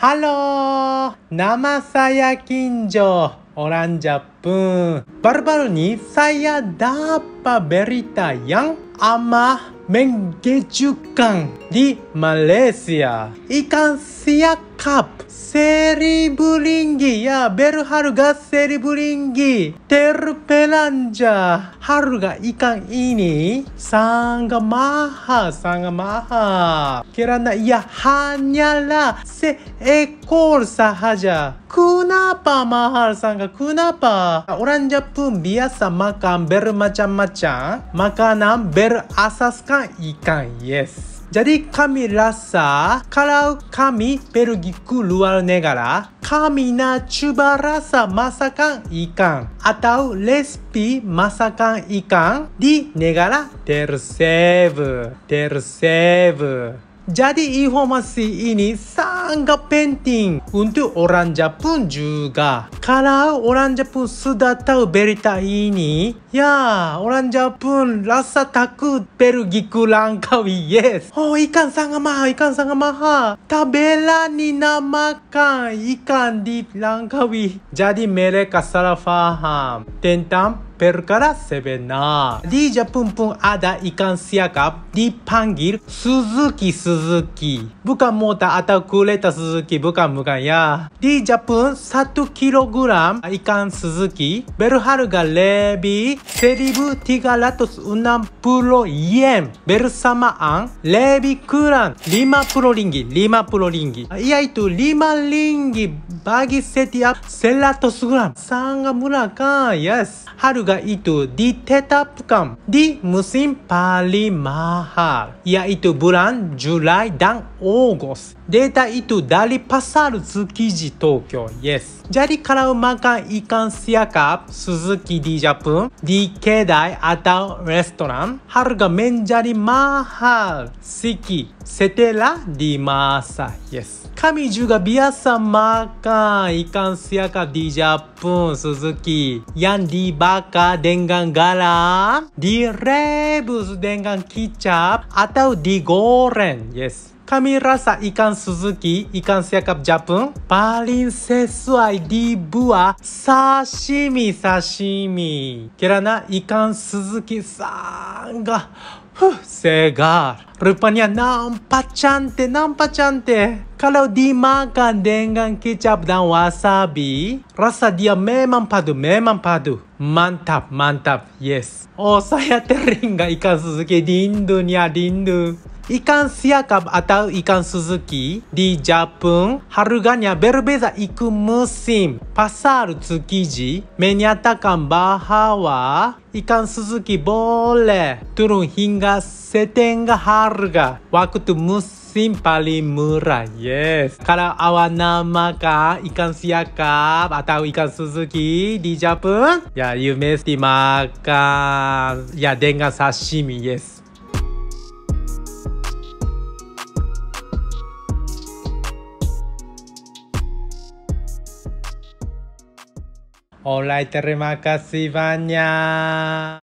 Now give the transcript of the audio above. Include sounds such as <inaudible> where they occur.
Halo, nama saya Kinjo, orang Jepun. Baru-baru ini saya dapat berita yang amat mengejutkan di Malaysia. Ikan siak cup Seri ringgi ya Seri seribu terpelanja terbelanja harga ikan ini sangat mahal sangat mahal kerana ya hanyalah seekor sahaja kenapa mahal sangat kenapa orang Jepun biasa makan bermacam-macam makanan berasaskan ikan yes jadi kami rasa kalau kami pergi ke luar negara, kami na coba rasa masakan ikan atau resepi masakan ikan di negara tersebut. Tersebut. Jadi informasi ini sangat penting untuk orang Jepun juga. Kalau orang Jepun sudah tahu berita ini, ya orang Jepun rasa takut pergi ke Langkawi, <laughs> yes. Oh, ikan sangat mahal, ikan sangat mahal. Tabela makan ikan di Langkawi. Jadi mereka salah faham tentang per cara se ve nada. Dilla pum pum ada y canciaca di pangir Suzuki Suzuki. Bukan mota atau kureta Suzuki bukan bukan ya. Di Japun 1 kilogram ikan Suzuki. Berharga lebih 1360 yen. Bersamaan lebih kurang 50 ringgit. 50 ringgit. Yaitu 5 ringgit bagi setiap 100 gram. Sangat murah kan? Yes. Harga juga itu ditetapkan di musim paling mahal, yaitu bulan Julai dan a g u s Data itu dari pasar Tsukiji Tokyo, yes. Jadi kalau makan ikan siakap Suzuki di Jepun, di kedai atau restoran, harga menjadi mahal, siki, setela h di masa, yes. Kami juga biasa makan ikan di di Suzuki, garam, kicap atau yes. Kami rasa ikan Suzuki, ikan siakap Jepang paling sesuai dibuat sashimi sashimi. Kira Karena ikan Suzuki sangat huh, segar. Rupanya nampak cantik, nampak cantik. Kalau dimakan dengan kecap dan wasabi, rasa dia memang padu, memang padu. Mantap, mantap, yes. Oh, <laughs> saya teringat ikan Suzuki rindu di rindu. Ikan siakap atau ikan Suzuki di harga harganya berbeza ikut musim. Pasar Tsukiji menyatakan bahwa ikan Suzuki boleh turun hingga setengah harga waktu musim paling murah. Yes. Kalau awak namakan ikan siakap atau ikan Suzuki di Japun, ya you mesti makan ya dengan sashimi. Yes. Olai terrima kasih